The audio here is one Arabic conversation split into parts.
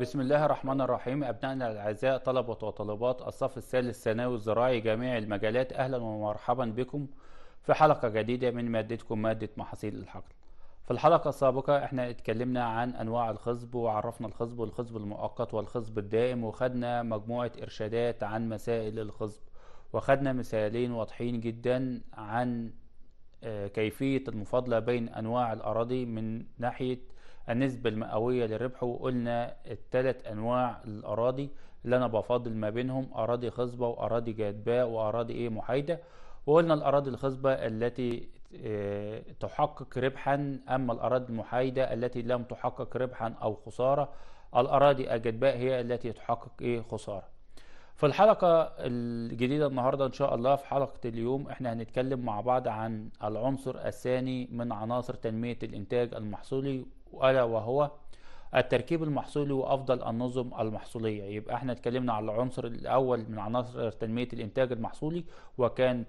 بسم الله الرحمن الرحيم أبنائنا الأعزاء طلبة وطلبات الصف الثالث الثانوي الزراعي جميع المجالات أهلا ومرحبا بكم في حلقة جديدة من مادتكم مادة محاصيل الحقل في الحلقة السابقة احنا اتكلمنا عن أنواع الخصب وعرفنا الخصب والخصب المؤقت والخصب الدائم وخدنا مجموعة إرشادات عن مسائل الخصب وخدنا مثالين واضحين جدا عن آه، كيفية المفاضلة بين أنواع الأراضي من ناحية النسبة المئوية للربح وقلنا التلات أنواع الأراضي اللي أنا بفاضل ما بينهم أراضي خصبة وأراضي جاذبة وأراضي إيه محايدة وقلنا الأراضي الخصبة التي آه، تحقق ربحا أما الأراضي المحايدة التي لم تحقق ربحا أو خسارة الأراضي الجدباء هي التي تحقق إيه خسارة في الحلقة الجديدة النهاردة إن شاء الله في حلقة اليوم إحنا هنتكلم مع بعض عن العنصر الثاني من عناصر تنمية الإنتاج المحصولي ألا وهو التركيب المحصولي وأفضل النظم المحصولية يبقى احنا اتكلمنا على العنصر الأول من عناصر تنمية الإنتاج المحصولي وكان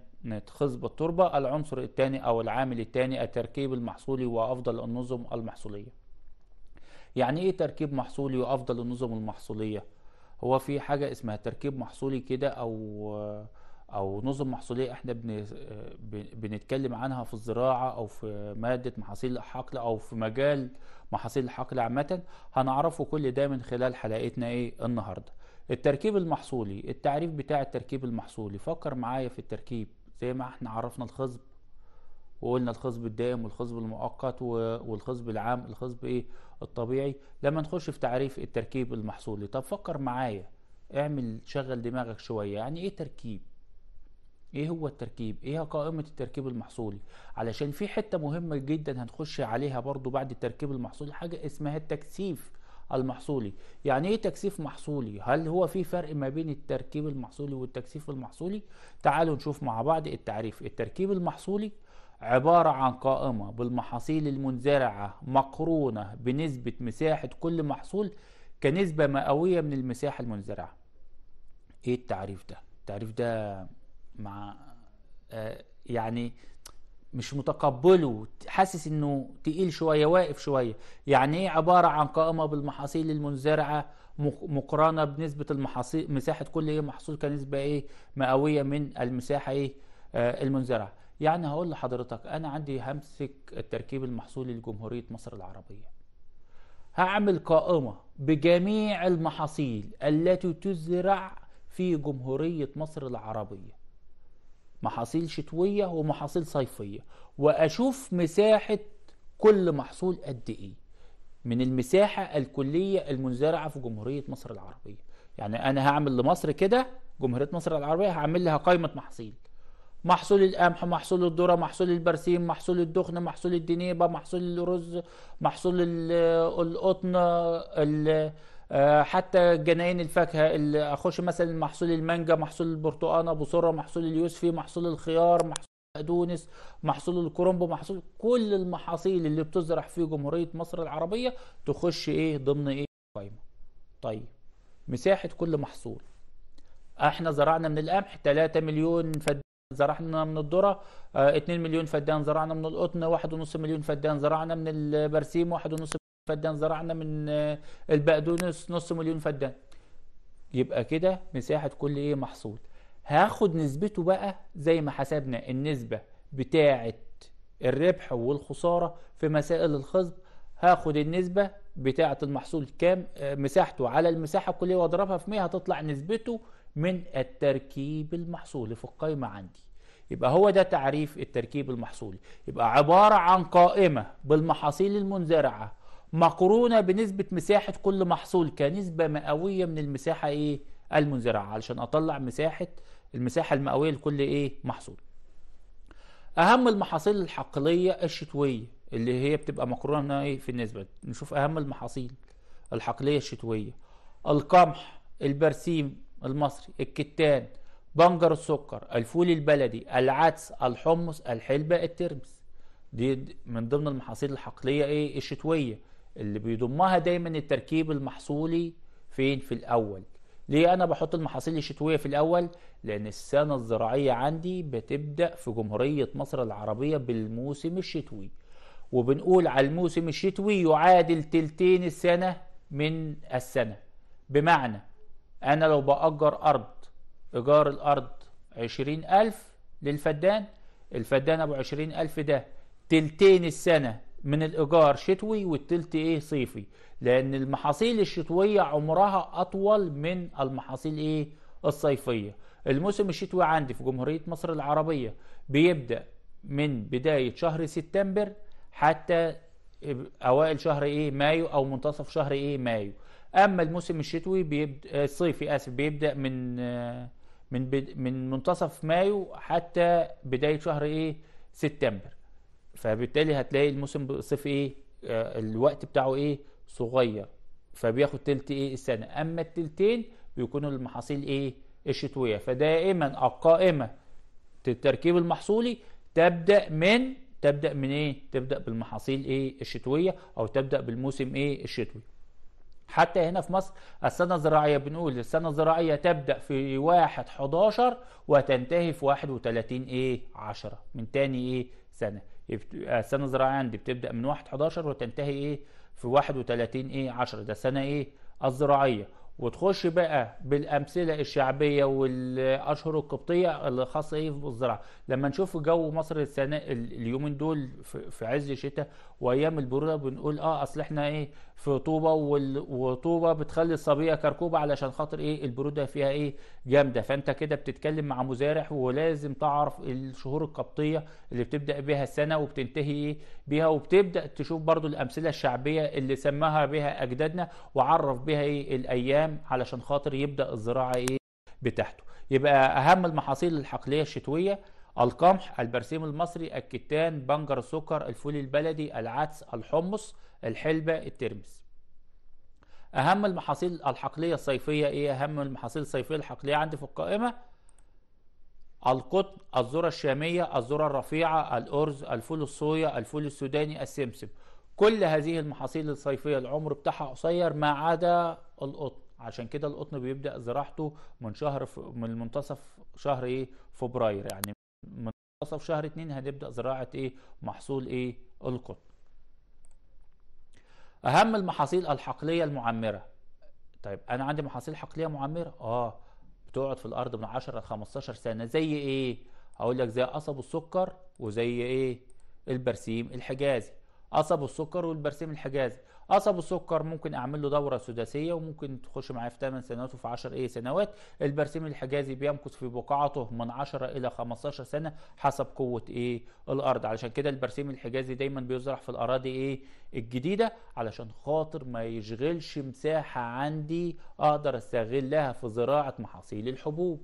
خصب التربة العنصر الثاني أو العامل الثاني التركيب المحصولي وأفضل النظم المحصولية يعني ايه تركيب محصولي وأفضل النظم المحصولية هو في حاجة اسمها تركيب محصولي كده أو او نظم محصوليه احنا بنتكلم عنها في الزراعه او في ماده محاصيل الحقل او في مجال محاصيل الحقل عامه هنعرفه كل ده من خلال حلقتنا ايه النهارده التركيب المحصولي التعريف بتاع التركيب المحصولي فكر معايا في التركيب زي ما احنا عرفنا الخصب وقلنا الخصب الدائم والخصب المؤقت والخصب العام الخصب ايه الطبيعي لما نخش في تعريف التركيب المحصولي طب فكر معايا اعمل شغل دماغك شويه يعني ايه تركيب ايه هو التركيب ايه قائمة التركيب المحصولي علشان في حتة مهمة جدا هنخش عليها برضو بعد التركيب المحصولي حاجة اسمها التكثيف المحصولي يعني ايه تكثيف محصولي هل هو في فرق ما بين التركيب المحصولي والتكثيف المحصولي تعالوا نشوف مع بعض التعريف التركيب المحصولي عبارة عن قائمة بالمحاصيل المنزرعة مقرونة بنسبة مساحة كل محصول كنسبة مئوية من المساحة المنزرعة ايه التعريف ده التعريف ده مع آه، يعني مش متقبله حاسس انه تقيل شويه واقف شويه يعني ايه عباره عن قائمه بالمحاصيل المنزرعه مقارنه بنسبه المحاصيل مساحه كل ايه محصول كنسبه ايه مئويه من المساحه ايه آه المنزرعه يعني هقول لحضرتك انا عندي همسك التركيب المحصولي لجمهوريه مصر العربيه هعمل قائمه بجميع المحاصيل التي تزرع في جمهوريه مصر العربيه محاصيل شتوية ومحاصيل صيفية وأشوف مساحة كل محصول قد إيه من المساحة الكلية المنزرعة في جمهورية مصر العربية يعني أنا هعمل لمصر كده جمهورية مصر العربية هعمل لها قائمة محاصيل محصول القمح محصول الذره محصول البرسيم محصول الدخن محصول الدنيبه محصول الرز محصول القطن آه، حتى جناين الفاكهه اللي اخش مثلا محصول المانجا محصول البرتقانه ابو بصره محصول اليوسفي محصول الخيار محصول البقدونس محصول الكرنب محصول كل المحاصيل اللي بتزرع في جمهوريه مصر العربيه تخش ايه ضمن ايه قائمه طيب مساحه كل محصول احنا زرعنا من القمح 3 مليون فدان زرعنا من الذره 2 آه، مليون فدان زرعنا من القطن 1.5 مليون فدان زرعنا من البرسيم 1.5 فدان زرعنا من آه، البقدونس نص مليون فدان يبقى كده مساحة كل ايه محصول هاخد نسبته بقى زي ما حسبنا النسبة بتاعة الربح والخسارة في مسائل الخصب هاخد النسبة بتاعة المحصول كام آه، مساحته على المساحة الكلية واضربها في 100 هتطلع نسبته من التركيب المحصولي في القايمة عندي يبقى هو ده تعريف التركيب المحصولي يبقى عبارة عن قائمة بالمحاصيل المنزرعة مقرونة بنسبة مساحة كل محصول كنسبة مئوية من المساحة ايه المنزرعة علشان اطلع مساحة المساحة المئوية لكل ايه محصول اهم المحاصيل الحقلية الشتوية اللي هي بتبقى مقرونة هنا ايه في النسبة نشوف اهم المحاصيل الحقلية الشتوية القمح البرسيم المصري الكتان بنجر السكر الفول البلدي العدس الحمص الحلبة الترمس دي من ضمن المحاصيل الحقلية ايه الشتوية اللي بيضمها دايما التركيب المحصولي فين في الاول ليه انا بحط المحاصيل الشتويه في الاول لان السنه الزراعيه عندي بتبدا في جمهوريه مصر العربيه بالموسم الشتوي وبنقول على الموسم الشتوي يعادل تلتين السنه من السنه بمعنى انا لو باجر ارض ايجار الارض عشرين الف للفدان الفدان ابو عشرين الف ده تلتين السنه من الايجار شتوي والتلت ايه صيفي لان المحاصيل الشتويه عمرها اطول من المحاصيل ايه الصيفيه الموسم الشتوي عندي في جمهوريه مصر العربيه بيبدا من بدايه شهر سبتمبر حتى اوائل شهر ايه مايو او منتصف شهر ايه مايو اما الموسم الشتوي بيبدا الصيفي اسف بيبدا من من من منتصف مايو حتى بدايه شهر ايه سبتمبر فبالتالي هتلاقي الموسم الصيف ايه آه، الوقت بتاعه ايه صغير فبياخد تلت ايه السنه اما التلتين بيكونوا المحاصيل ايه الشتويه فدائما القائمه التركيب المحصولي تبدا من تبدا من ايه تبدا بالمحاصيل ايه الشتويه او تبدا بالموسم ايه الشتوي حتى هنا في مصر السنه الزراعيه بنقول السنه الزراعيه تبدا في 1 11 وتنتهي في 31 ايه 10 من تاني ايه سنه السنه الزراعيه عندي بتبدا من 1 11 وتنتهي ايه في 31 ايه 10 ده سنه ايه الزراعيه وتخش بقى بالامثله الشعبيه والاشهر القبطيه اللي خاصه ايه بالزراعه لما نشوف جو مصر السنه اليومين دول في عز الشتاء وايام البروده بنقول اه اصل احنا ايه في طوبه وطوبه بتخلي الصبيه كركوبه علشان خاطر ايه البروده فيها ايه جامده فانت كده بتتكلم مع مزارع ولازم تعرف الشهور القبطيه اللي بتبدا بها السنه وبتنتهي ايه بها وبتبدا تشوف برضو الامثله الشعبيه اللي سماها بها اجدادنا وعرف بها ايه الايام علشان خاطر يبدا الزراعه ايه بتاعته يبقى اهم المحاصيل الحقليه الشتويه القمح البرسيم المصري الكتان بنجر السكر الفول البلدي العدس الحمص الحلبة الترمس أهم المحاصيل الحقلية الصيفية إيه أهم المحاصيل الصيفية الحقلية عندي في القائمة القطن الذرة الشامية الذرة الرفيعة الأرز الفول الصويا الفول السوداني السمسم كل هذه المحاصيل الصيفية العمر بتاعها قصير ما عدا القطن عشان كده القطن بيبدأ زراعته من شهر ف... من منتصف شهر ايه فبراير يعني منتصف شهر اتنين هنبدأ زراعة ايه محصول ايه القطن اهم المحاصيل الحقليه المعمره طيب انا عندي محاصيل حقليه معمره اه بتقعد في الارض من 10 ل 15 سنه زي ايه هقول لك زي قصب السكر وزي ايه البرسيم الحجازي قصب السكر والبرسيم الحجازي قصب السكر ممكن اعمل له دوره سداسيه وممكن تخش معايا في 8 سنوات وفي 10 ايه سنوات البرسيم الحجازي بيمكث في بقعته من 10 الى 15 سنه حسب قوه ايه الارض علشان كده البرسيم الحجازي دايما بيزرع في الاراضي ايه الجديده علشان خاطر ما يشغلش مساحه عندي اقدر استغلها في زراعه محاصيل الحبوب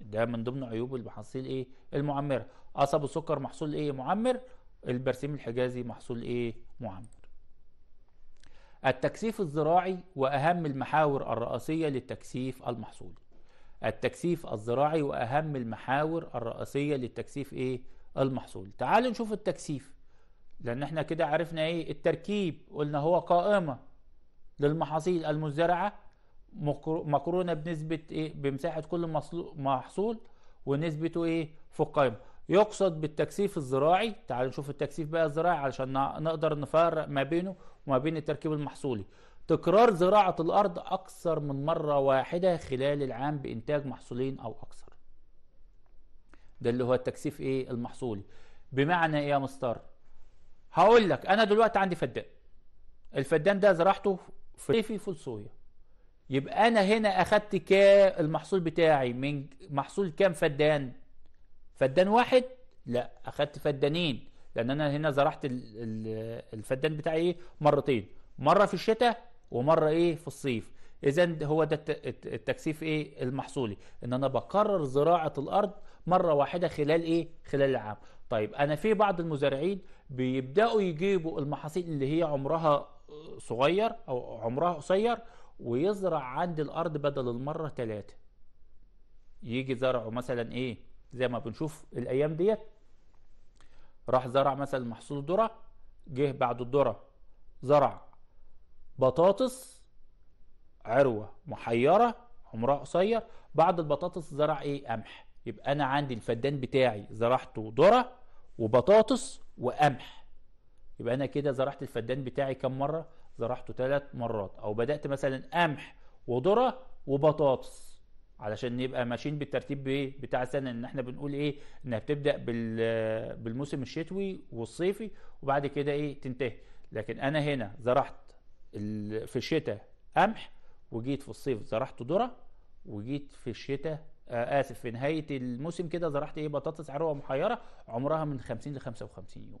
ده من ضمن عيوب المحاصيل ايه المعمره قصب السكر محصول ايه معمر البرسيم الحجازي محصول ايه معمر التكثيف الزراعي وأهم المحاور الرئيسية للتكثيف المحصولي التكثيف الزراعي وأهم المحاور الرئيسية للتكثيف إيه المحصولي تعال نشوف التكثيف لأن احنا كده عرفنا إيه التركيب قلنا هو قائمة للمحاصيل المزرعه مقرونة بنسبة إيه بمساحة كل محصول ونسبته إيه في القائمة يقصد بالتكثيف الزراعي تعال نشوف التكثيف بقى الزراعي علشان نقدر نفرق ما بينه وما بين التركيب المحصولي تكرار زراعة الأرض أكثر من مرة واحدة خلال العام بإنتاج محصولين أو أكثر ده اللي هو التكثيف إيه المحصولي بمعنى إيه يا مستر هقول لك أنا دلوقتي عندي فدان الفدان ده زراعته في ريفي فول صويا يبقى أنا هنا أخدت كا المحصول بتاعي من محصول كام فدان فدان واحد لا أخدت فدانين لان انا هنا زرعت الفدان بتاعي ايه مرتين مره في الشتاء ومره ايه في الصيف اذا هو ده التكثيف ايه المحصولي ان انا بكرر زراعه الارض مره واحده خلال ايه خلال العام طيب انا في بعض المزارعين بيبداوا يجيبوا المحاصيل اللي هي عمرها صغير او عمرها قصير ويزرع عند الارض بدل المره ثلاثه يجي زرعه مثلا ايه زي ما بنشوف الايام ديت راح زرع مثلا محصول ذره جه بعد الذره زرع بطاطس عروه محيره عمرها قصير بعد البطاطس زرع ايه قمح يبقى انا عندي الفدان بتاعي زرعته ذره وبطاطس وقمح يبقى انا كده زرعت الفدان بتاعي كم مره زرعته ثلاث مرات او بدات مثلا قمح وذره وبطاطس علشان نبقى ماشيين بالترتيب بايه بتاع السنه ان احنا بنقول ايه انها بتبدا بالموسم الشتوي والصيفي وبعد كده ايه تنتهي لكن انا هنا زرعت في الشتاء قمح وجيت في الصيف زرعت ذره وجيت في الشتاء آه اسف في نهايه الموسم كده زرعت ايه بطاطس عروه محيره عمرها من 50 ل 55 يوم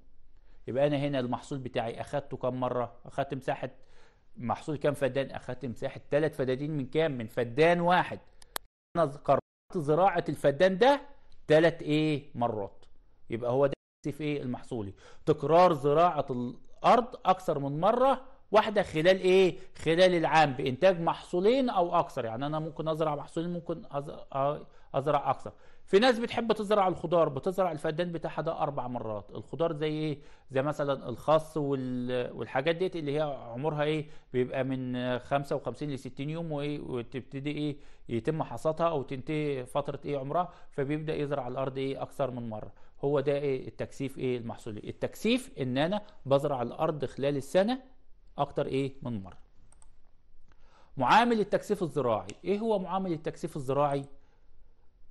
يبقى انا هنا المحصول بتاعي اخدته كم مره اخدت مساحه محصول كام فدان اخدت مساحه ثلاث فدادين من كام من فدان واحد قررت زراعه الفدان ده ثلاث ايه مرات يبقى هو ده في ايه المحصولي تكرار زراعه الارض اكثر من مره واحده خلال ايه خلال العام بانتاج محصولين او اكثر يعني انا ممكن ازرع محصولين ممكن ازرع اكثر في ناس بتحب تزرع الخضار بتزرع الفدان بتاعها ده اربع مرات الخضار زي ايه زي مثلا الخاص والحاجات ديت اللي هي عمرها ايه بيبقى من 55 ل 60 يوم وايه وتبتدي ايه يتم حصادها او تنتهي فتره ايه عمرها فبيبدا يزرع الارض ايه اكثر من مره هو ده ايه التكثيف ايه المحصولي التكثيف ان انا بزرع الارض خلال السنه اكتر ايه من مره معامل التكثيف الزراعي ايه هو معامل التكثيف الزراعي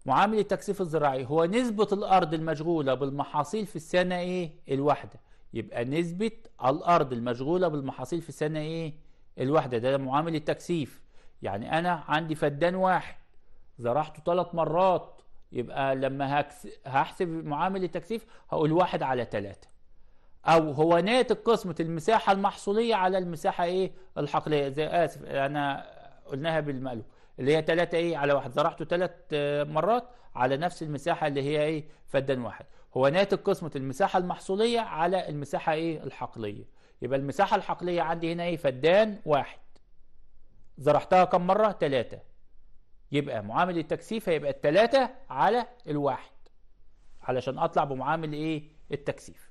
معامل التكثيف الزراعي هو نسبة الأرض المشغولة بالمحاصيل في السنة إيه الواحدة يبقى نسبة الأرض المشغولة بالمحاصيل في السنة إيه الواحدة ده معامل التكثيف يعني أنا عندي فدان واحد زرعته ثلاث مرات يبقى لما هحسب معامل التكثيف هقول واحد على ثلاثة أو هو ناتج قسمة المساحة المحصولية على المساحة إيه الحقلية زي آسف أنا قلناها بالمقلوب اللي هي 3 ايه على واحد زرعته 3 آه، مرات على نفس المساحه اللي هي ايه فدان واحد هو ناتج قسمه المساحه المحصوليه على المساحه ايه الحقليه يبقى المساحه الحقليه عندي هنا ايه فدان واحد زرعتها كم مره 3 يبقى معامل التكثيف هيبقى الثلاثة على الواحد علشان اطلع بمعامل ايه التكثيف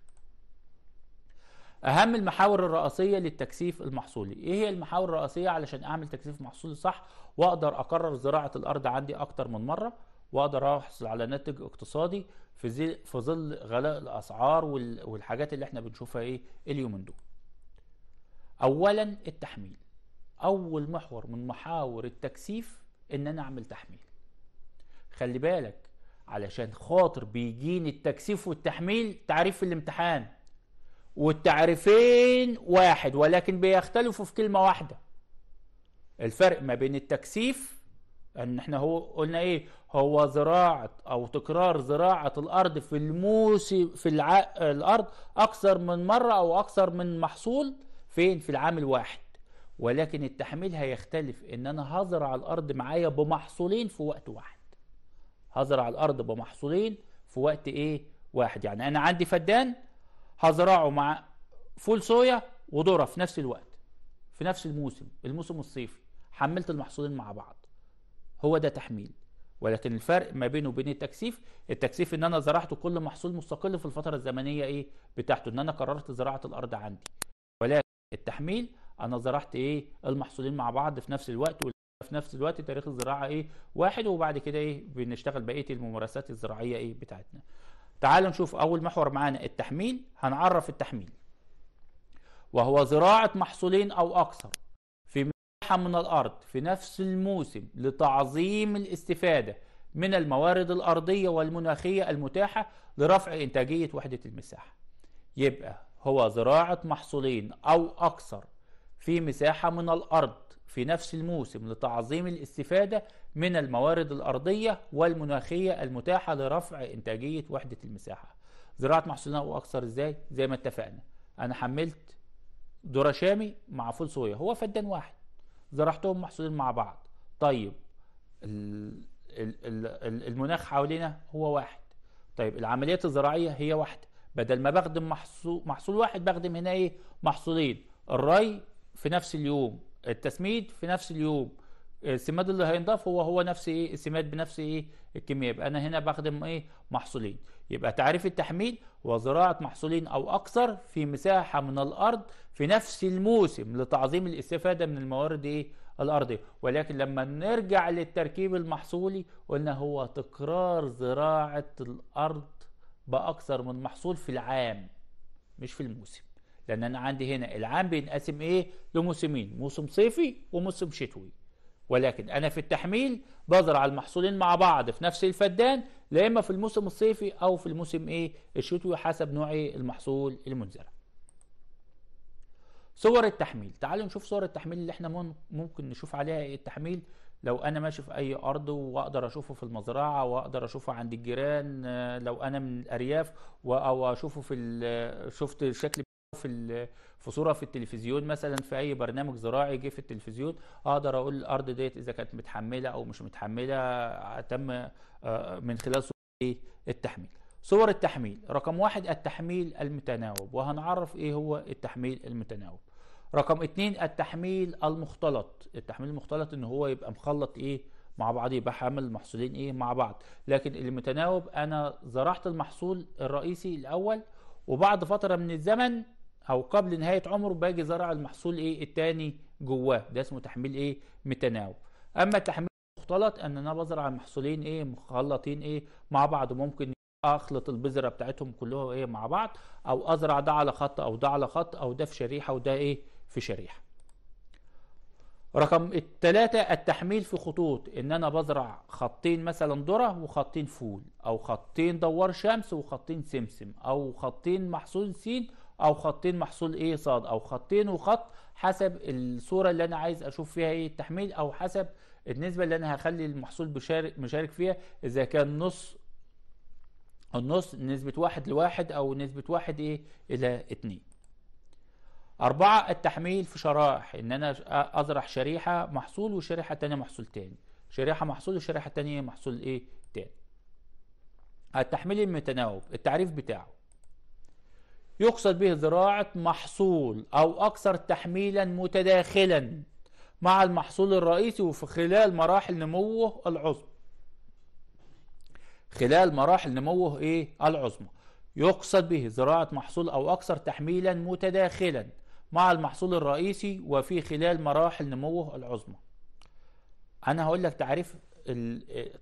اهم المحاور الرئيسيه للتكثيف المحصولي ايه هي المحاور الرئيسيه علشان اعمل تكثيف محصولي صح واقدر اكرر زراعه الارض عندي اكتر من مره واقدر احصل على ناتج اقتصادي في زي في ظل غلاء الاسعار والحاجات اللي احنا بنشوفها ايه اليومين دول. اولا التحميل اول محور من محاور التكثيف ان انا اعمل تحميل. خلي بالك علشان خاطر بيجيني التكثيف والتحميل تعريف الامتحان والتعريفين واحد ولكن بيختلفوا في كلمه واحده الفرق ما بين التكثيف ان احنا هو قلنا ايه هو زراعه او تكرار زراعه الارض في الموسم في الع... الارض اكثر من مره او اكثر من محصول فين في العام الواحد ولكن التحميل هيختلف ان انا هزرع الارض معايا بمحصولين في وقت واحد هزرع الارض بمحصولين في وقت ايه واحد يعني انا عندي فدان هزرعه مع فول صويا وذره في نفس الوقت في نفس الموسم الموسم الصيفي حملت المحصولين مع بعض هو ده تحميل ولكن الفرق ما بينه وبين التكثيف التكثيف ان انا زرعت كل محصول مستقل في الفتره الزمنيه ايه بتاعته ان انا قررت زراعه الارض عندي ولكن التحميل انا زرعت ايه المحصولين مع بعض في نفس الوقت وفي نفس الوقت تاريخ الزراعه ايه واحد وبعد كده ايه بنشتغل بقيه الممارسات الزراعيه ايه بتاعتنا تعالوا نشوف اول محور معانا التحميل هنعرف التحميل وهو زراعه محصولين او اكثر من الأرض في نفس الموسم لتعظيم الاستفادة من الموارد الأرضية والمناخية المتاحة لرفع إنتاجية وحدة المساحة يبقى هو زراعة محصولين أو أكثر في مساحة من الأرض في نفس الموسم لتعظيم الاستفادة من الموارد الأرضية والمناخية المتاحة لرفع إنتاجية وحدة المساحة زراعة محصولين أو أكثر إزاي؟ زي ما اتفقنا أنا حملت شامي مع فول صويا هو فدان واحد زرعتهم محصولين مع بعض طيب المناخ حوالينا هو واحد طيب العمليات الزراعيه هي واحده بدل ما بخدم محصول محصول واحد بخدم هنا ايه محصولين الري في نفس اليوم التسميد في نفس اليوم السماد اللي هينضاف هو هو نفس ايه السماد بنفس ايه الكميه يبقى انا هنا بخدم ايه محصولين يبقى تعريف التحميل هو زراعه محصولين او اكثر في مساحه من الارض في نفس الموسم لتعظيم الاستفاده من الموارد ايه الارضيه ولكن لما نرجع للتركيب المحصولي قلنا هو تكرار زراعه الارض باكثر من محصول في العام مش في الموسم لان انا عندي هنا العام بينقسم ايه لموسمين موسم صيفي وموسم شتوي ولكن أنا في التحميل بزرع المحصولين مع بعض في نفس الفدان لا إما في الموسم الصيفي أو في الموسم إيه الشتوي حسب نوع المحصول المنزرع صور التحميل تعالوا نشوف صور التحميل اللي احنا ممكن نشوف عليها إيه التحميل لو انا ماشي في اي ارض واقدر اشوفه في المزرعه واقدر اشوفه عند الجيران آه، لو انا من الارياف او اشوفه في آه، شفت شكل في في صوره في التلفزيون مثلا في اي برنامج زراعي جه في التلفزيون اقدر اقول الارض ديت اذا كانت متحمله او مش متحمله تم آه، من خلال صور إيه؟ التحميل صور التحميل رقم واحد التحميل المتناوب وهنعرف ايه هو التحميل المتناوب رقم اثنين التحميل المختلط التحميل المختلط ان هو يبقى مخلط ايه مع بعض يبقى حامل المحصولين ايه مع بعض لكن المتناوب انا زرعت المحصول الرئيسي الاول وبعد فتره من الزمن او قبل نهايه عمره باجي زرع المحصول ايه التاني جواه ده اسمه تحميل ايه متناوب اما التحميل المختلط ان انا بزرع المحصولين ايه مخلطين ايه مع بعض ممكن اخلط البذره بتاعتهم كلها ايه مع بعض او ازرع ده على خط او ده على خط او ده في شريحه وده ايه في شريحه رقم التلاتة التحميل في خطوط ان انا بزرع خطين مثلا ذرة وخطين فول او خطين دوار شمس وخطين سمسم او خطين محصول سين او خطين محصول ايه صاد او خطين وخط حسب الصوره اللي انا عايز اشوف فيها ايه التحميل او حسب النسبه اللي انا هخلي المحصول بشارك مشارك فيها اذا كان نص النص نسبة واحد لواحد أو نسبة واحد إيه إلى اتنين أربعة التحميل في شرائح إن أنا أزرع شريحة محصول وشريحة تانية محصول تاني شريحة محصول وشريحة تانية محصول إيه تاني التحميل المتناوب التعريف بتاعه يقصد به زراعة محصول أو أكثر تحميلا متداخلا مع المحصول الرئيسي وفي خلال مراحل نموه العظمى خلال مراحل نموه إيه العظمى يقصد به زراعة محصول أو أكثر تحميلا متداخلا مع المحصول الرئيسي وفي خلال مراحل نموه العظمى أنا هقول لك تعريف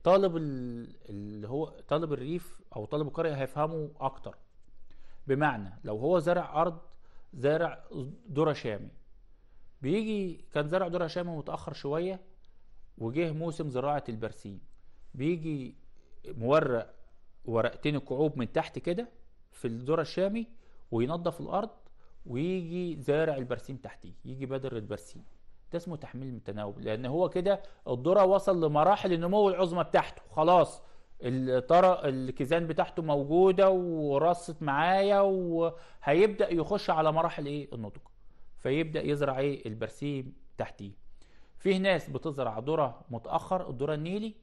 طالب اللي هو طالب الريف أو طالب القرية هيفهمه أكتر بمعنى لو هو زارع ارض زارع ذره شامي بيجي كان زارع ذره شامي متاخر شويه وجه موسم زراعه البرسيم بيجي مورق ورقتين الكعوب من تحت كده في الذره الشامي وينظف الارض ويجي زارع البرسيم تحتيه يجي بدر البرسيم ده اسمه تحميل متناوب لان هو كده الذره وصل لمراحل النمو العظمى بتاعته خلاص الطرق الكيزان بتاعته موجوده ورصت معايا وهيبدا يخش على مراحل ايه النضج فيبدا يزرع ايه البرسيم تحتيه فيه ناس بتزرع ذره متاخر الذره النيلي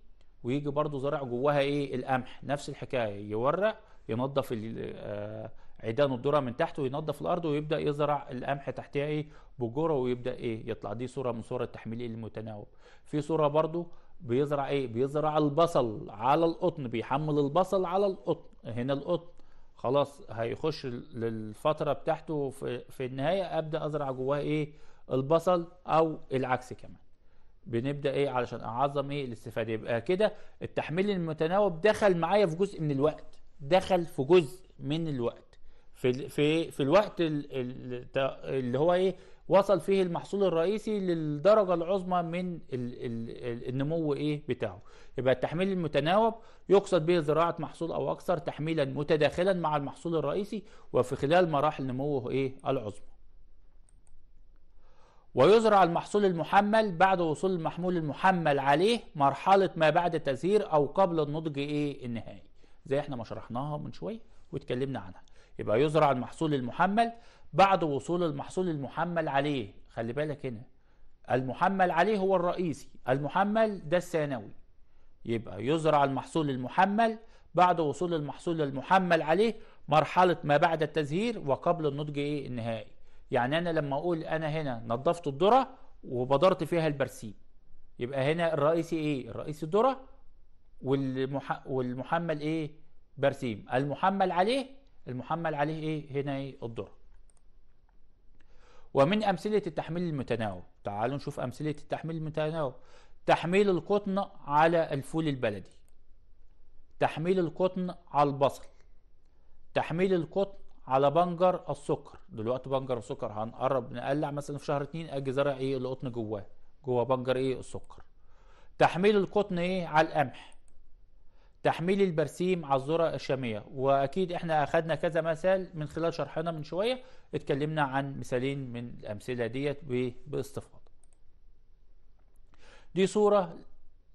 ويجي برضو زرع جواها ايه القمح نفس الحكايه يورق ينظف آه، عيدان الذره من تحت وينظف الارض ويبدا يزرع القمح تحتها ايه بجوره ويبدا ايه يطلع دي صوره من صور التحميل المتناوب في صوره برضو بيزرع ايه بيزرع البصل على القطن بيحمل البصل على القطن هنا القطن خلاص هيخش للفتره بتاعته في, في النهايه ابدا ازرع جواه ايه البصل او العكس كمان بنبدا ايه علشان اعظم ايه الاستفاده يبقى كده التحميل المتناوب دخل معايا في جزء من الوقت دخل في جزء من الوقت في في في الوقت اللي هو ايه وصل فيه المحصول الرئيسي للدرجة العظمى من الـ الـ الـ النمو إيه بتاعه يبقى التحميل المتناوب يقصد به زراعة محصول أو أكثر تحميلا متداخلا مع المحصول الرئيسي وفي خلال مراحل نموه إيه العظمى ويزرع المحصول المحمل بعد وصول المحمول المحمل عليه مرحلة ما بعد تزهير أو قبل النضج إيه النهائي زي احنا ما شرحناها من شوية واتكلمنا عنها يبقى يزرع المحصول المحمل بعد وصول المحصول المحمل عليه خلي بالك هنا المحمل عليه هو الرئيسي المحمل ده الثانوي يبقى يزرع المحصول المحمل بعد وصول المحصول المحمل عليه مرحلة ما بعد التزهير وقبل النضج ايه النهائي يعني انا لما اقول انا هنا نظفت الذرة وبدرت فيها البرسيم يبقى هنا الرئيسي ايه الرئيسي الذرة والمح... والمحمل ايه برسيم المحمل عليه المحمل عليه ايه هنا ايه الذره ومن امثله التحميل المتناوب تعالوا نشوف امثله التحميل المتناوب تحميل القطن على الفول البلدي تحميل القطن على البصل تحميل القطن على بنجر السكر دلوقتي بنجر السكر هنقرب نقلع مثلا في شهر اتنين اجي زرع ايه القطن جواه جوه بنجر ايه السكر تحميل القطن ايه على القمح تحميل البرسيم على الذرة الشامية وأكيد احنا اخذنا كذا مثال من خلال شرحنا من شوية اتكلمنا عن مثالين من الأمثلة ديت باستفاضة دي صورة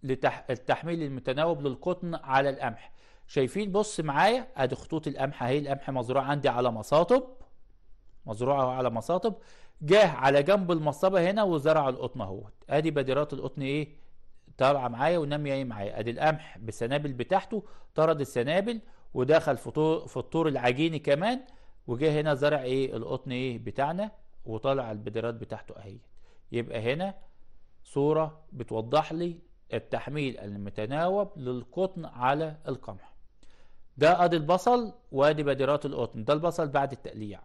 للتحميل المتناوب للقطن على القمح شايفين بص معايا ادي خطوط القمح اهي القمح مزروع عندي على مصاطب مزروعه على مصاطب جه على جنب المصطبه هنا وزرع القطن اهوت ادي بادرات القطن ايه طالعه معايا وناميه ايه معايا ادي القمح بالسنابل بتاعته طرد السنابل ودخل في الطور العجيني كمان وجه هنا زرع ايه القطن ايه بتاعنا وطالع البدرات بتاعته اهي يبقى هنا صوره بتوضح لي التحميل المتناوب للقطن على القمح ده ادي البصل وادي بذرات القطن ده البصل بعد التقليع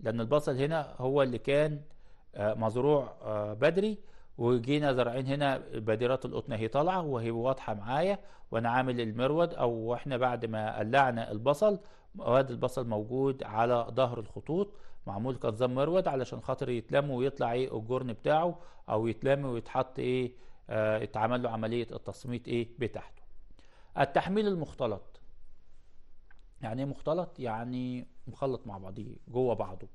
لان البصل هنا هو اللي كان آه، مزروع آه، بدري وجينا زارعين هنا بادرات القطن هي طالعه وهي واضحه معايا وانا عامل المرود او احنا بعد ما قلعنا البصل مواد البصل موجود على ظهر الخطوط معمول كنظام مرود علشان خاطر يتلم ويطلع ايه الجرن بتاعه او يتلم ويتحط ايه اه اتعمل له عمليه التصميت ايه بتاعته التحميل المختلط يعني ايه مختلط يعني مخلط مع بعضيه جوه بعضه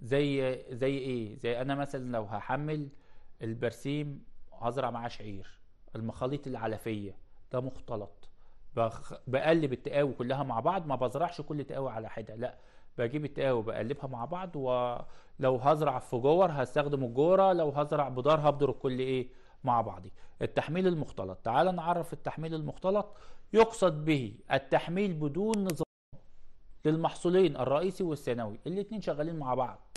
زي زي ايه زي انا مثلا لو هحمل البرسيم هزرع معاه شعير المخاليط العلفيه ده مختلط بخ... بقلب التقاوي كلها مع بعض ما بزرعش كل تقاوي على حده لا بجيب التقاوي بقلبها مع بعض ولو هزرع في جور هستخدم الجوره لو هزرع بدار هبدر الكل ايه مع بعضي التحميل المختلط تعال نعرف التحميل المختلط يقصد به التحميل بدون نظام للمحصولين الرئيسي والثانوي الاثنين شغالين مع بعض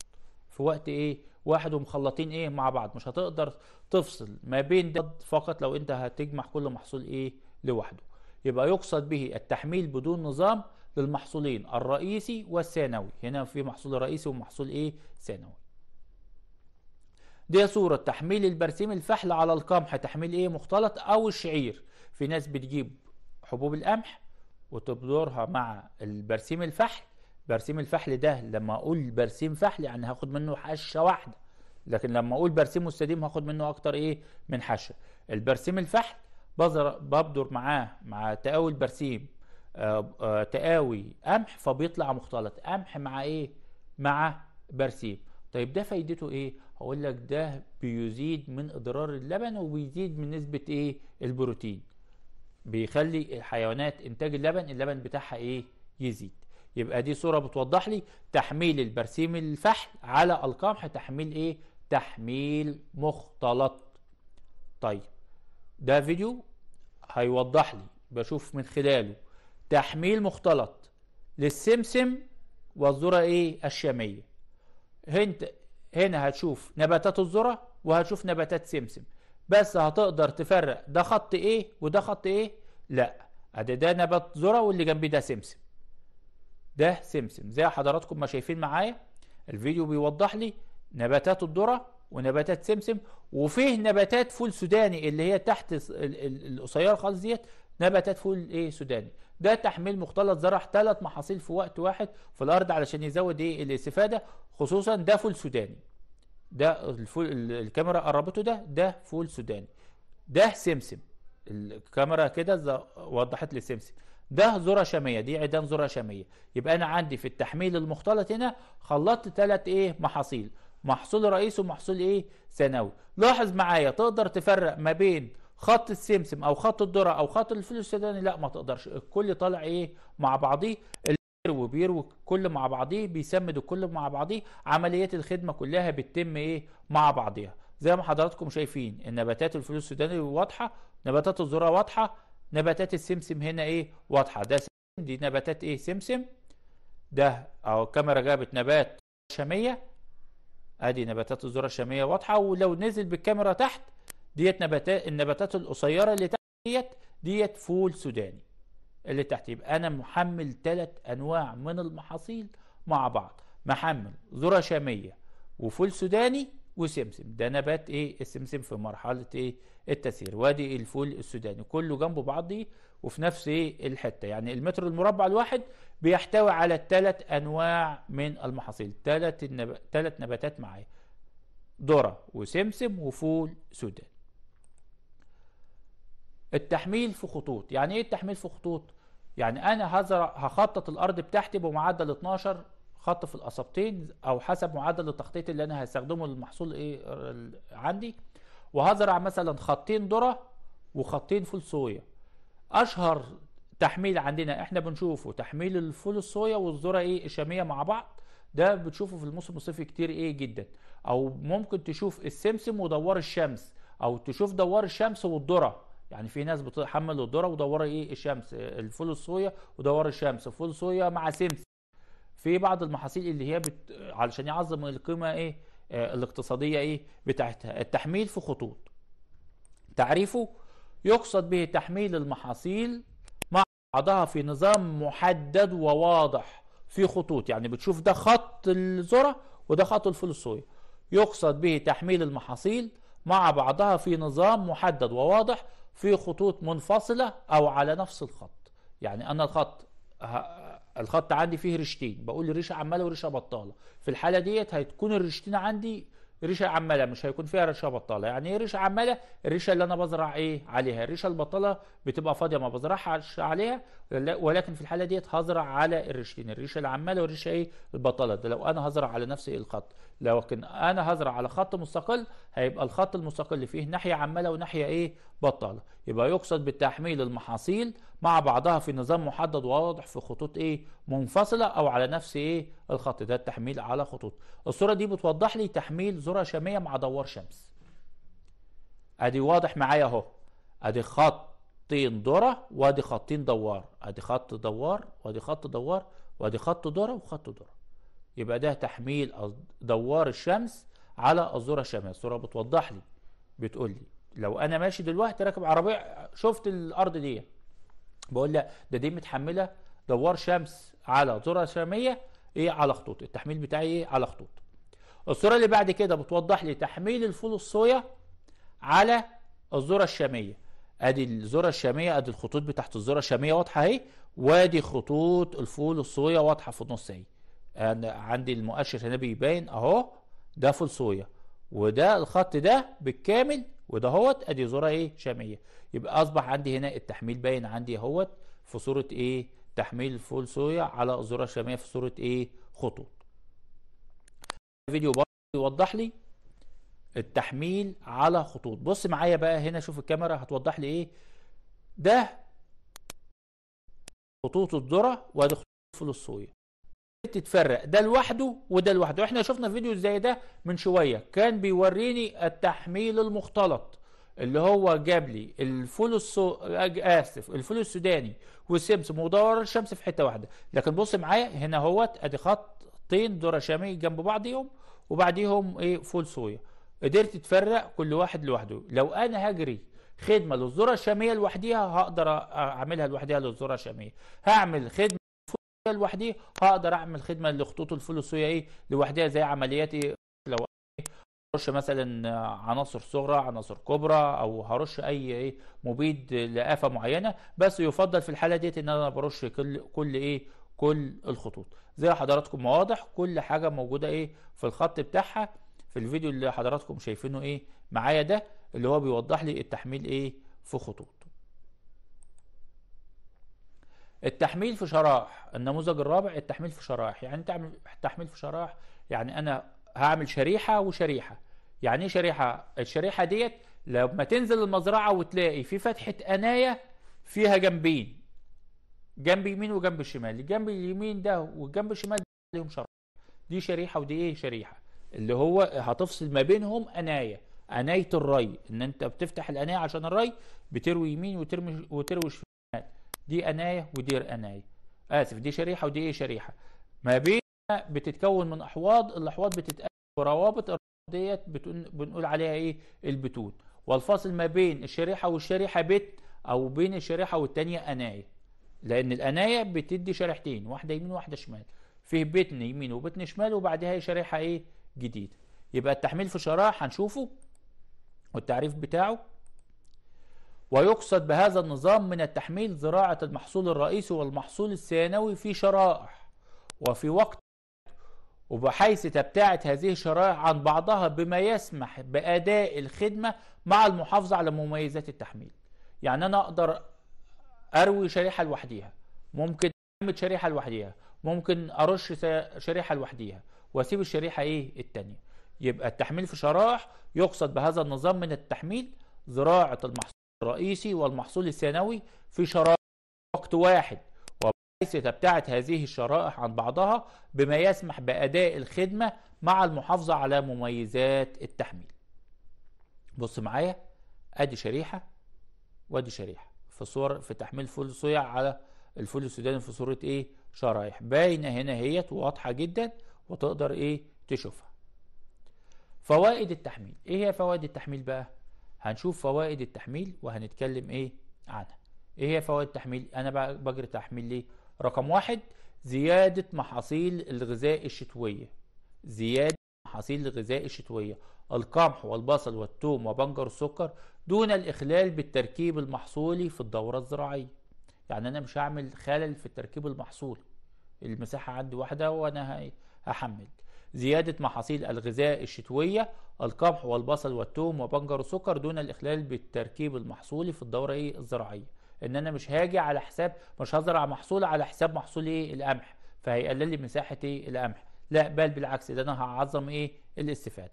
في وقت ايه واحد ومخلطين ايه مع بعض مش هتقدر تفصل ما بين ده فقط لو انت هتجمع كل محصول ايه لوحده يبقى يقصد به التحميل بدون نظام للمحصولين الرئيسي والثانوي هنا في محصول رئيسي ومحصول ايه ثانوي دي صورة تحميل البرسيم الفحل على القمح تحميل ايه مختلط او الشعير في ناس بتجيب حبوب القمح وتبدورها مع البرسيم الفحل برسيم الفحل ده لما اقول برسيم فحل يعني هاخد منه حشه واحده لكن لما اقول برسيم مستديم هاخد منه اكتر ايه من حشه البرسيم الفحل ببدر معاه مع تقاوي البرسيم آه، آه، تقاوي قمح فبيطلع مختلط قمح مع ايه مع برسيم طيب ده فايدته ايه هقول لك ده بيزيد من اضرار اللبن وبيزيد من نسبه ايه البروتين بيخلي الحيوانات انتاج اللبن اللبن بتاعها ايه يزيد يبقى دي صورة بتوضح لي تحميل البرسيم الفحل على القمح تحميل ايه تحميل مختلط طيب ده فيديو هيوضح لي بشوف من خلاله تحميل مختلط للسمسم والذرة ايه الشامية هنت هنا هتشوف نباتات الذرة وهتشوف نباتات سمسم بس هتقدر تفرق ده خط ايه وده خط ايه لا ادي ده نبات ذرة واللي جنبي ده سمسم ده سمسم زي حضراتكم ما شايفين معايا الفيديو بيوضح لي نباتات الذره ونباتات سمسم وفيه نباتات فول سوداني اللي هي تحت القصيره خالص ديت نباتات فول ايه سوداني ده تحميل مختلط زرع ثلاث محاصيل في وقت واحد في الارض علشان يزود ايه الاستفاده خصوصا ده فول سوداني ده الفول الكاميرا قربته ده ده فول سوداني ده سمسم الكاميرا كده وضحت لي سمسم ده ذره شاميه دي عيدان ذره شاميه يبقى انا عندي في التحميل المختلط هنا خلطت ثلاث ايه محاصيل محصول رئيسي ومحصول ايه ثانوي لاحظ معايا تقدر تفرق ما بين خط السمسم او خط الذره او خط الفلوس السوداني لا ما تقدرش الكل طالع ايه مع بعضيه بيروي كل مع بعضيه بيسمد الكل مع بعضيه عمليات الخدمه كلها بتتم ايه مع بعضيها زي ما حضراتكم شايفين النباتات الفلوس السوداني واضحه نباتات الذره واضحه نباتات السمسم هنا ايه واضحه ده سمسم دي نباتات ايه سمسم ده اهو الكاميرا جابت نبات شاميه ادي نباتات الذره الشاميه واضحه ولو نزل بالكاميرا تحت ديت نباتات النباتات القصيره اللي تحت ديت ديت فول سوداني اللي تحت يبقى انا محمل ثلاث انواع من المحاصيل مع بعض محمل ذره شاميه وفول سوداني وسمسم ده نبات ايه السمسم في مرحله ايه التسيير وادي الفول السوداني كله جنبه بعضي وفي نفس الحته يعني المتر المربع الواحد بيحتوي على ثلاث انواع من المحاصيل ثلاث النب... ثلاث نباتات معايا ذره وسمسم وفول سوداني التحميل في خطوط يعني ايه التحميل في خطوط يعني انا هزرع هخطط الارض بتاعتي بمعدل 12 خط في الاصابتين او حسب معدل التخطيط اللي انا هستخدمه للمحصول ايه عندي وهزرع مثلا خطين ذره وخطين فول صويا اشهر تحميل عندنا احنا بنشوفه تحميل الفول الصويا والذره ايه الشاميه مع بعض ده بتشوفه في الموسم الصيفي كتير ايه جدا او ممكن تشوف السمسم ودوار الشمس او تشوف دوار الشمس والذره يعني في ناس بتحمل الذره ودوار ايه الشمس الفول الصويا ودوار الشمس فول صويا مع سمسم في بعض المحاصيل اللي هي بت... علشان يعظم القيمه ايه آه، الاقتصادية إيه بتاعتها التحميل في خطوط تعريفه يقصد به تحميل المحاصيل مع بعضها في نظام محدد وواضح في خطوط يعني بتشوف ده خط الذرة وده خط الفلسوية يقصد به تحميل المحاصيل مع بعضها في نظام محدد وواضح في خطوط منفصلة أو على نفس الخط يعني أنا الخط الخط عندي فيه ريشتين بقول ريشه عماله وريشه بطاله في الحاله ديت هتكون الريشتين عندي ريشه عماله مش هيكون فيها ريشه بطاله يعني ايه ريشه عماله الريشه اللي انا بزرع ايه عليها الريشه البطاله بتبقى فاضيه ما بزرعش عليها ولكن في الحاله ديت هزرع على الريشتين الريشه العماله والريشه ايه البطاله ده لو انا هزرع على نفس إيه الخط لكن انا هزرع على خط مستقل هيبقى الخط المستقل فيه ناحيه عماله وناحيه ايه بطاله يبقى يقصد بالتحميل المحاصيل مع بعضها في نظام محدد واضح في خطوط ايه منفصله او على نفس ايه الخط ده التحميل على خطوط الصوره دي بتوضح لي تحميل ذره شاميه مع دوار شمس ادي واضح معايا اهو ادي خطين ذره وادي خطين دوار ادي خط دوار وادي خط دوار وادي خط ذره وخط ذره يبقى ده تحميل دوار الشمس على الذره الشاميه الصوره بتوضح لي بتقول لي لو انا ماشي دلوقتي راكب عربيه شفت الارض دي بقول لا ده دي متحمله دوار شمس على ذره شاميه ايه على خطوط التحميل بتاعي ايه على خطوط الصوره اللي بعد كده بتوضح لي تحميل الفول الصويا على الذره الشاميه ادي الذره الشاميه ادي الخطوط بتاعت الذره الشاميه واضحه اهي وادي خطوط الفول الصويا واضحه في النص اهي انا عندي المؤشر هنا بيبين اهو ده فول صويا وده الخط ده بالكامل وده هوت ادي ذره ايه شاميه يبقى اصبح عندي هنا التحميل باين عندي اهوت في صوره ايه تحميل فول صويا على ذره شاميه في صوره ايه خطوط الفيديو برضه يوضح لي التحميل على خطوط بص معايا بقى هنا شوف الكاميرا هتوضح لي ايه ده خطوط الذره وادي خطوط فول الصويا تتفرق ده لوحده وده لوحده احنا شفنا فيديو زي ده من شويه كان بيوريني التحميل المختلط اللي هو جاب لي الفول السو... اسف الفول السوداني والسمسم ودور الشمس في حته واحده لكن بص معايا هنا اهوت ادي خطين شاميه جنب بعضهم وبعديهم ايه فول صويا قدرت تفرق كل واحد لوحده لو انا هجري خدمه للذره الشاميه لوحديها هقدر اعملها لوحديها للذره الشاميه هعمل خدمه لوحدي هقدر اعمل خدمه لخطوط الفلوسيه ايه لوحدها زي عملياتي لو هرش مثلا عناصر صغرى عناصر كبرى او هرش اي ايه مبيد لافه معينه بس يفضل في الحاله ديت ان انا برش كل كل ايه كل الخطوط زي حضراتكم واضح كل حاجه موجوده ايه في الخط بتاعها في الفيديو اللي حضراتكم شايفينه ايه معايا ده اللي هو بيوضح لي التحميل ايه في خطوط التحميل في شرايح النموذج الرابع التحميل في شرايح يعني تعمل تحميل في شرايح يعني انا هعمل شريحه وشريحه يعني ايه شريحه الشريحه ديت لما تنزل المزرعه وتلاقي في فتحه قنايه فيها جنبين جنب يمين وجنب الشمال الجنب اليمين ده والجنب الشمال ده ليهم شرايح دي شريحه ودي ايه شريحه اللي هو هتفصل ما بينهم قنايه قنايه الري ان انت بتفتح القنايه عشان الري بتروي يمين وترمي وتروي شمال دي أناية ودي قنايه اسف دي شريحه ودي ايه شريحه ما بين بتتكون من احواض الاحواض بتتقابل وروابط ديت بنقول عليها ايه البتون والفاصل ما بين الشريحه والشريحه بت او بين الشريحه والثانيه أناية لان الأناية بتدي شريحتين واحده يمين وواحده شمال فيه بتن يمين وبتن شمال وبعدها شريحه ايه جديده يبقى التحميل في شرايح هنشوفه والتعريف بتاعه ويقصد بهذا النظام من التحميل زراعة المحصول الرئيسي والمحصول الثانوي في شرائح وفي وقت وبحيث تبتعد هذه الشرائح عن بعضها بما يسمح بأداء الخدمة مع المحافظة على مميزات التحميل يعني أنا أقدر أروي شريحة لوحديها ممكن أعمل شريحة لوحديها ممكن أرش شريحة لوحديها وأسيب الشريحة إيه التانية يبقى التحميل في شرائح يقصد بهذا النظام من التحميل زراعة المحصول الرئيسي والمحصول الثانوي في شراكة واحد وبحيث تبتعد هذه الشرائح عن بعضها بما يسمح بأداء الخدمة مع المحافظة على مميزات التحميل بص معايا ادي شريحة وادي شريحة في صور في تحميل فول صويا على الفول السوداني في صورة ايه شرايح باينة هنا هي واضحة جدا وتقدر ايه تشوفها فوائد التحميل ايه هي فوائد التحميل بقى هنشوف فوائد التحميل وهنتكلم ايه عنها ايه هي فوائد التحميل انا بجري تحميل ليه رقم واحد زيادة محاصيل الغذاء الشتوية زيادة محاصيل الغذاء الشتوية القمح والبصل والثوم وبنجر السكر دون الإخلال بالتركيب المحصولي في الدورة الزراعية يعني أنا مش هعمل خلل في التركيب المحصولي المساحة عندي واحدة وأنا هحمل زيادة محاصيل الغذاء الشتوية القمح والبصل والثوم وبنجر السكر دون الإخلال بالتركيب المحصولي في الدورة الزراعية إن أنا مش هاجي على حساب مش هزرع محصول على حساب محصول إيه القمح فهيقلل لي مساحة إيه القمح لا بل بالعكس ده أنا هعظم إيه الاستفادة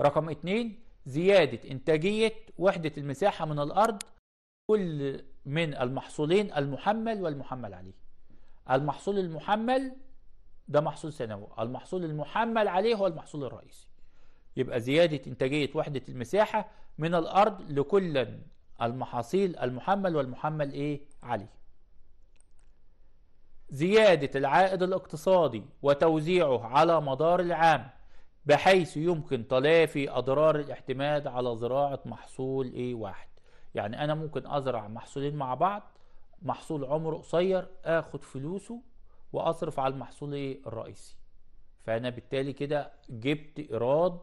رقم اتنين زيادة إنتاجية وحدة المساحة من الأرض كل من المحصولين المحمل والمحمل عليه المحصول المحمل ده محصول سنوي المحصول المحمل عليه هو المحصول الرئيسي يبقى زيادة إنتاجية وحدة المساحة من الأرض لكل المحاصيل المحمل والمحمل إيه عليه زيادة العائد الاقتصادي وتوزيعه على مدار العام بحيث يمكن تلافي أضرار الاعتماد على زراعة محصول إيه واحد يعني أنا ممكن أزرع محصولين مع بعض محصول عمره قصير آخد فلوسه واصرف على المحصول إيه؟ الرئيسي فانا بالتالي كده جبت ايراد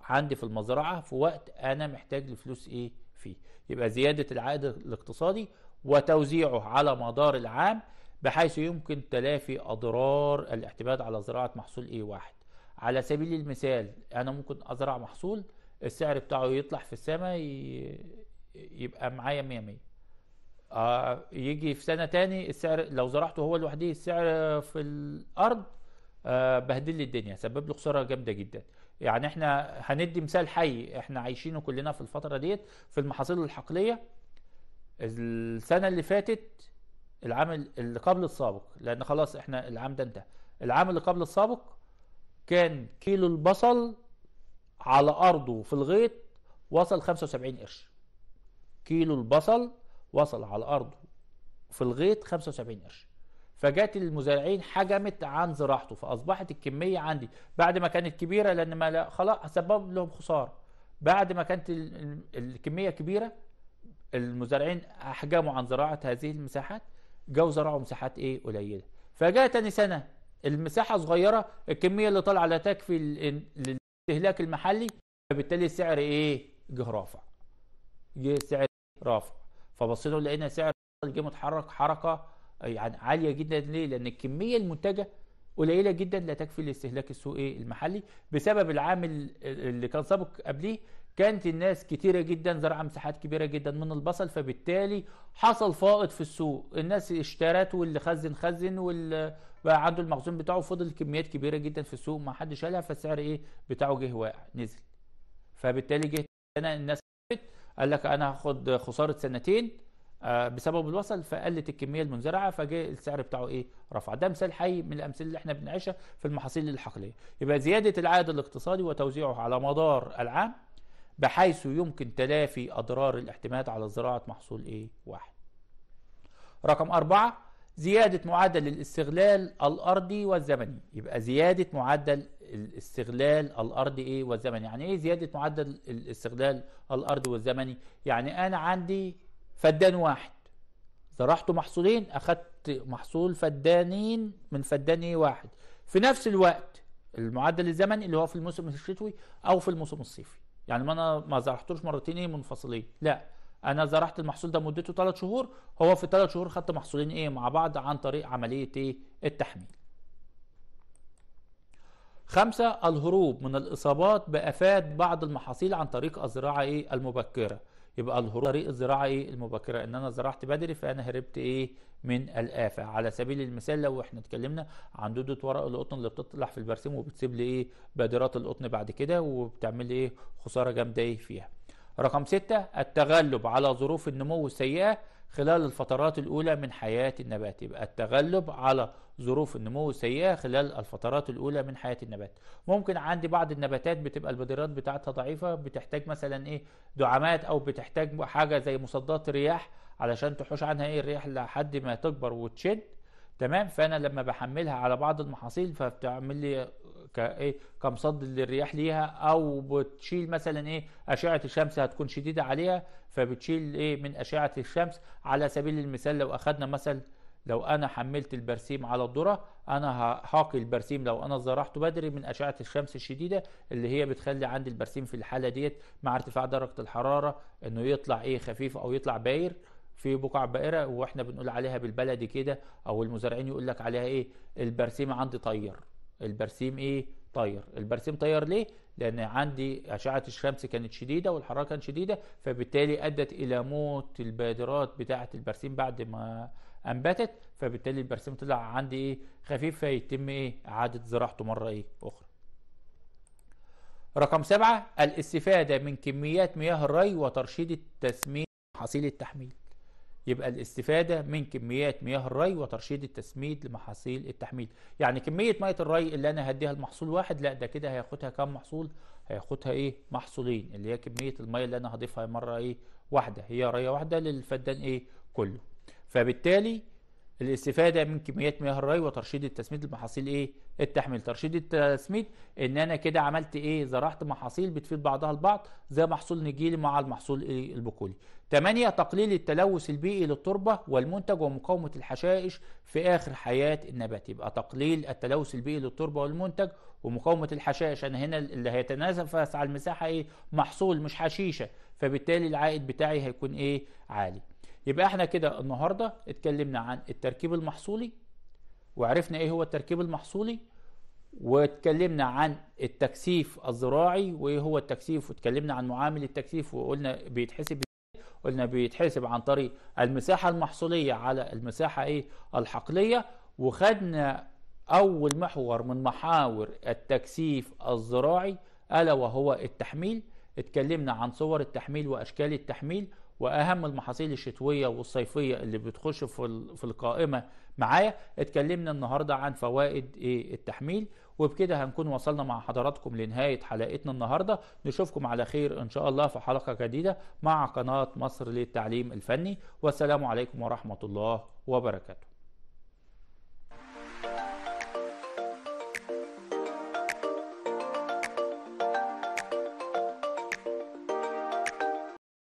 عندي في المزرعه في وقت انا محتاج لفلوس ايه فيه يبقى زياده العائد الاقتصادي وتوزيعه على مدار العام بحيث يمكن تلافي اضرار الاعتماد على زراعه محصول ايه واحد على سبيل المثال انا ممكن ازرع محصول السعر بتاعه يطلع في السماء يبقى معايا 100 100 آه يجي في سنه تاني السعر لو زرعته هو لوحده السعر في الارض آه بهدل لي الدنيا سبب له خساره جامده جدا يعني احنا هندي مثال حي احنا عايشينه كلنا في الفتره ديت في المحاصيل الحقليه السنه اللي فاتت العام اللي قبل السابق لان خلاص احنا العام ده انتهى العام اللي قبل السابق كان كيلو البصل على ارضه في الغيط وصل 75 قرش كيلو البصل وصل على ارضه في الغيط 75 قرش فجات المزارعين حجمت عن زراعته فاصبحت الكميه عندي بعد ما كانت كبيره لان ما لا خلاص سبب لهم خساره بعد ما كانت الكميه كبيره المزارعين احجموا عن زراعه هذه المساحات جو زرعوا مساحات ايه قليله فجاء ثاني سنه المساحه صغيره الكميه اللي طالعه لا تكفي للاستهلاك المحلي فبالتالي السعر ايه جه رافع جه السعر رافع فبصينا لقينا سعر جه متحرك حركه يعني عاليه جدا ليه؟ لان الكميه المنتجه قليله جدا لا تكفي لاستهلاك السوق إيه؟ المحلي بسبب العامل اللي كان سابق قبليه كانت الناس كتيرة جدا زرع مساحات كبيرة جدا من البصل فبالتالي حصل فائض في السوق الناس اشترت واللي خزن خزن واللي بقى عنده المخزون بتاعه فضل كميات كبيرة جدا في السوق ما حدش شالها فالسعر ايه بتاعه جه واقع نزل فبالتالي جه الناس قال لك انا هاخد خساره سنتين آه، بسبب الوصل فقلت الكميه المنزرعه فجاء السعر بتاعه ايه رفع ده مثال حي من الامثله اللي احنا بنعيشها في المحاصيل الحقليه يبقى زياده العائد الاقتصادي وتوزيعه على مدار العام بحيث يمكن تلافي اضرار الاعتماد على زراعه محصول ايه واحد رقم أربعة زيادة معدل الاستغلال الأرضي والزمني يبقى زيادة معدل الاستغلال الأرضي إيه والزمني يعني إيه زيادة معدل الاستغلال الأرضي والزمني يعني أنا عندي فدان واحد زرعت محصولين أخدت محصول فدانين من فدان إيه واحد في نفس الوقت المعدل الزمني اللي هو في الموسم الشتوي أو في الموسم الصيفي يعني ما أنا ما زرعتوش مرتين إيه منفصلين لا انا زرعت المحصول ده مدته 3 شهور هو في 3 شهور خدت محصولين ايه مع بعض عن طريق عمليه ايه التحميل خمسة الهروب من الإصابات بآفات بعض المحاصيل عن طريق الزراعة إيه المبكرة يبقى الهروب طريق الزراعة إيه المبكرة إن أنا زرعت بدري فأنا هربت إيه من الآفة على سبيل المثال لو إحنا اتكلمنا عن دودة ورق القطن اللي بتطلع في البرسيم وبتسيب لي إيه بادرات القطن بعد كده وبتعمل لي إيه خسارة جامدة إيه فيها رقم ستة التغلب على ظروف النمو السيئة خلال الفترات الأولى من حياة النبات يبقى التغلب على ظروف النمو السيئة خلال الفترات الأولى من حياة النبات ممكن عندي بعض النباتات بتبقى البديرات بتاعتها ضعيفة بتحتاج مثلا إيه دعامات أو بتحتاج حاجة زي مصدات رياح علشان تحوش عنها إيه الرياح لحد ما تكبر وتشد تمام فأنا لما بحملها على بعض المحاصيل فبتعمل لي كايه كمصد للرياح ليها او بتشيل مثلا ايه اشعه الشمس هتكون شديده عليها فبتشيل ايه من اشعه الشمس على سبيل المثال لو اخذنا مثل لو انا حملت البرسيم على الذره انا هحاقي البرسيم لو انا زرعته بدري من اشعه الشمس الشديده اللي هي بتخلي عندي البرسيم في الحاله ديت مع ارتفاع درجه الحراره انه يطلع ايه خفيف او يطلع باير في بقع بائره واحنا بنقول عليها بالبلدي كده او المزارعين يقول لك عليها ايه البرسيم عندي طير البرسيم ايه طاير البرسيم طاير ليه لان عندي اشعه الشمس كانت شديده والحراره كانت شديده فبالتالي ادت الى موت البادرات بتاعه البرسيم بعد ما انبتت فبالتالي البرسيم طلع عندي ايه خفيف فيتم ايه اعاده زراعته مره ايه اخرى رقم سبعة الاستفادة من كميات مياه الري وترشيد التسمين حصيل التحميل يبقى الاستفادة من كميات مياه الري وترشيد التسميد لمحاصيل التحميل يعني كمية مية الري اللي أنا هديها لمحصول واحد لا ده كده هياخدها كام محصول هياخدها إيه محصولين اللي هي كمية المية اللي أنا هضيفها مرة إيه واحدة هي ري واحدة للفدان إيه كله فبالتالي الاستفادة من كميات مياه الري وترشيد التسميد لمحاصيل ايه التحميل ترشيد التسميد ان انا كده عملت ايه زرعت محاصيل بتفيد بعضها البعض زي محصول نجيلي مع المحصول البقولي تمانية تقليل التلوث البيئي للتربة والمنتج ومقاومة الحشائش في آخر حياة النبات يبقى تقليل التلوث البيئي للتربة والمنتج ومقاومة الحشائش أنا هنا اللي هيتنافس على المساحة إيه محصول مش حشيشة فبالتالي العائد بتاعي هيكون إيه عالي يبقى احنا كده النهارده اتكلمنا عن التركيب المحصولي وعرفنا ايه هو التركيب المحصولي واتكلمنا عن التكثيف الزراعي وايه هو التكثيف واتكلمنا عن معامل التكثيف وقلنا بيتحسب قلنا بيتحسب عن طريق المساحة المحصولية على المساحة ايه الحقلية وخدنا اول محور من محاور التكثيف الزراعي الا وهو التحميل اتكلمنا عن صور التحميل واشكال التحميل واهم المحاصيل الشتويه والصيفيه اللي بتخش في في القائمه معايا اتكلمنا النهارده عن فوائد إيه التحميل وبكده هنكون وصلنا مع حضراتكم لنهايه حلقتنا النهارده نشوفكم على خير ان شاء الله في حلقه جديده مع قناه مصر للتعليم الفني والسلام عليكم ورحمه الله وبركاته